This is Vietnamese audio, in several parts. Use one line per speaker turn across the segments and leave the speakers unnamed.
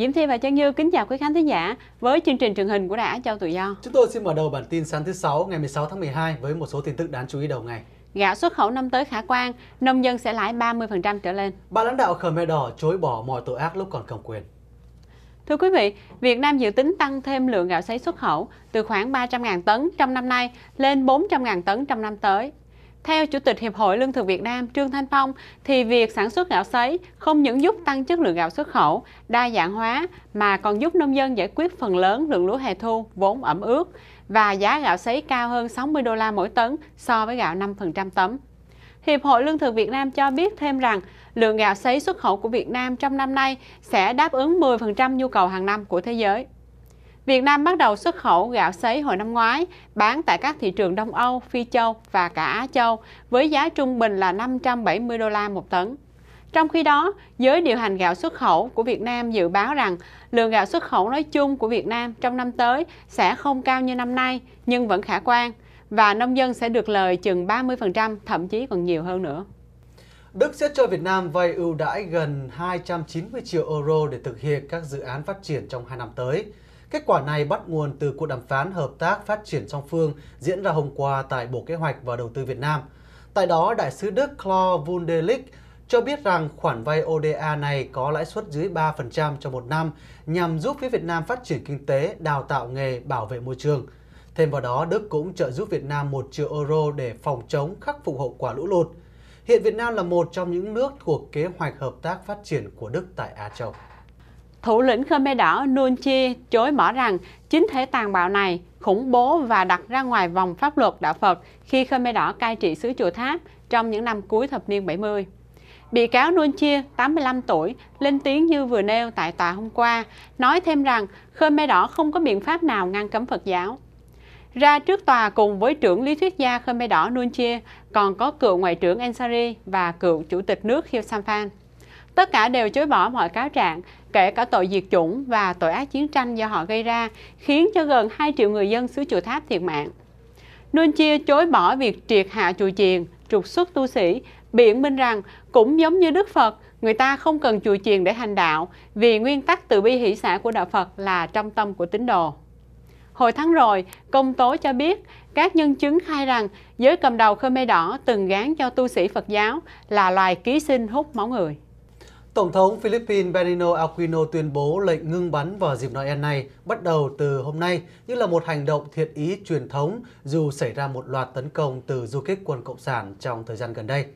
Diễm Thi và Trang Như kính chào quý khán thính giả với chương trình truyền hình của Đài Á Châu Tự Do. Chúng
tôi xin mở đầu bản tin sáng thứ sáu ngày 16 tháng 12 với một số tin tức đáng chú ý đầu ngày.
Gạo xuất khẩu năm tới khả quan, nông dân sẽ lãi 30% trở lên.
Ba lãnh đạo Khmer Đỏ chối bỏ mọi tội ác lúc còn cầm quyền.
Thưa quý vị, Việt Nam dự tính tăng thêm lượng gạo sấy xuất khẩu từ khoảng 300.000 tấn trong năm nay lên 400.000 tấn trong năm tới. Theo Chủ tịch Hiệp hội Lương thực Việt Nam Trương Thanh Phong, thì việc sản xuất gạo sấy không những giúp tăng chất lượng gạo xuất khẩu, đa dạng hóa, mà còn giúp nông dân giải quyết phần lớn lượng lúa hè thu vốn ẩm ướt và giá gạo sấy cao hơn 60 đô la mỗi tấn so với gạo 5% tấm. Hiệp hội Lương thực Việt Nam cho biết thêm rằng lượng gạo sấy xuất khẩu của Việt Nam trong năm nay sẽ đáp ứng 10% nhu cầu hàng năm của thế giới. Việt Nam bắt đầu xuất khẩu gạo sấy hồi năm ngoái, bán tại các thị trường Đông Âu, Phi Châu và cả Á Châu với giá trung bình là 570 đô la một tấn. Trong khi đó, giới điều hành gạo xuất khẩu của Việt Nam dự báo rằng lượng gạo xuất khẩu nói chung của Việt Nam trong năm tới sẽ không cao như năm nay nhưng vẫn khả quan và nông dân sẽ được lời chừng 30% thậm chí còn nhiều hơn nữa.
Đức sẽ cho Việt Nam vay ưu đãi gần 290 triệu euro để thực hiện các dự án phát triển trong 2 năm tới. Kết quả này bắt nguồn từ cuộc đàm phán hợp tác phát triển song phương diễn ra hôm qua tại Bộ Kế hoạch và Đầu tư Việt Nam. Tại đó, Đại sứ Đức Claude Wunderlich cho biết rằng khoản vay ODA này có lãi suất dưới 3% cho một năm nhằm giúp phía Việt Nam phát triển kinh tế, đào tạo nghề, bảo vệ môi trường. Thêm vào đó, Đức cũng trợ giúp Việt Nam 1 triệu euro để phòng chống khắc phục hậu quả lũ lụt. Hiện Việt Nam là một trong những nước thuộc kế hoạch hợp tác phát triển của Đức tại Á Châu
thủ lĩnh Khmer Đỏ Nun Chi chối mở rằng chính thể tàn bạo này khủng bố và đặt ra ngoài vòng pháp luật đạo Phật khi Khmer Đỏ cai trị xứ Chùa Tháp trong những năm cuối thập niên 70. Bị cáo Nun Chia, 85 tuổi, lên tiếng như vừa nêu tại tòa hôm qua, nói thêm rằng Khmer Đỏ không có biện pháp nào ngăn cấm Phật giáo. Ra trước tòa cùng với trưởng lý thuyết gia Khmer Đỏ Nun Chia, còn có cựu ngoại trưởng Ansari và cựu chủ tịch nước Khieu Samphan. Tất cả đều chối bỏ mọi cáo trạng, kể cả tội diệt chủng và tội ác chiến tranh do họ gây ra, khiến cho gần 2 triệu người dân xứ Chùa Tháp thiệt mạng. Nôn chia chối bỏ việc triệt hạ chùa chiền, trục xuất tu sĩ, biện minh rằng cũng giống như Đức Phật, người ta không cần chùa chiền để hành đạo, vì nguyên tắc từ bi hỷ xã của Đạo Phật là trong tâm của tín đồ. Hồi tháng rồi, công tố cho biết các nhân chứng khai rằng giới cầm đầu Khmer Đỏ từng gán cho tu sĩ Phật giáo là loài ký sinh hút máu người.
Tổng thống Philippines Benigno Aquino tuyên bố lệnh ngưng bắn vào dịp Noel này bắt đầu từ hôm nay như là một hành động thiện ý truyền thống dù xảy ra một loạt tấn công từ du kích quân Cộng sản trong thời gian gần đây.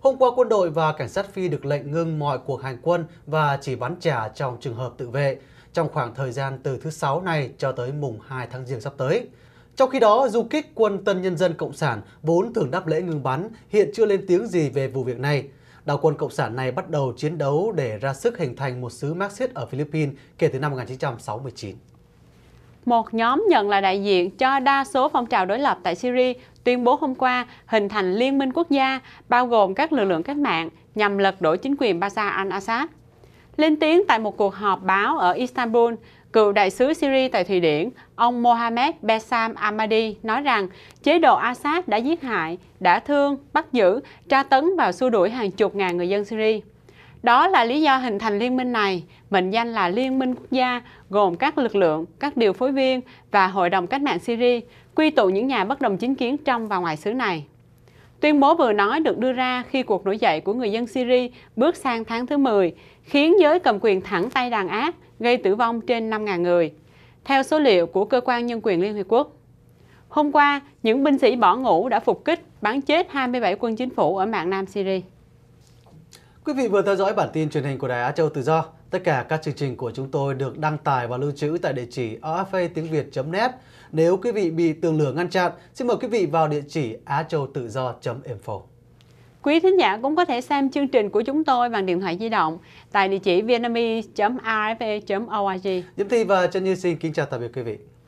Hôm qua, quân đội và cảnh sát Phi được lệnh ngưng mọi cuộc hành quân và chỉ bắn trả trong trường hợp tự vệ trong khoảng thời gian từ thứ Sáu này cho tới mùng 2 tháng Giêng sắp tới. Trong khi đó, du kích quân Tân Nhân dân Cộng sản vốn thường đáp lễ ngừng bắn hiện chưa lên tiếng gì về vụ việc này. Đạo quân Cộng sản này bắt đầu chiến đấu để ra sức hình thành một xứ Marxist ở Philippines kể từ năm 1969.
Một nhóm nhận là đại diện cho đa số phong trào đối lập tại Syria tuyên bố hôm qua hình thành liên minh quốc gia bao gồm các lực lượng cách mạng nhằm lật đổ chính quyền Bashar al-Assad. Lên tiếng tại một cuộc họp báo ở Istanbul, Cựu đại sứ Syria tại Thụy Điển, ông Mohamed Besam Amadi nói rằng chế độ Assad đã giết hại, đã thương, bắt giữ, tra tấn và xua đuổi hàng chục ngàn người dân Syria. Đó là lý do hình thành liên minh này, mệnh danh là Liên minh quốc gia, gồm các lực lượng, các điều phối viên và Hội đồng Cách mạng Syria, quy tụ những nhà bất đồng chính kiến trong và ngoài xứ này. Tuyên bố vừa nói được đưa ra khi cuộc nổi dậy của người dân Syria bước sang tháng thứ 10, khiến giới cầm quyền thẳng tay đàn áp, gây tử vong trên 5.000 người, theo số liệu của Cơ quan Nhân quyền Liên Hiệp Quốc. Hôm qua, những binh sĩ bỏ ngủ đã phục kích, bắn chết 27 quân chính phủ ở mạng Nam Syria.
Quý vị vừa theo dõi bản tin truyền hình của Đài Á Châu Tự Do. Tất cả các chương trình của chúng tôi được đăng tải và lưu trữ tại địa chỉ afa tiếng việt net Nếu quý vị bị tường lửa ngăn chặn, xin mời quý vị vào địa chỉ á châu tự do.info.
Quý thính giả cũng có thể xem chương trình của chúng tôi bằng điện thoại di động tại địa chỉ vietnamese.rfa.org.
Diễm Thi và Trần Như xin kính chào tạm biệt quý vị.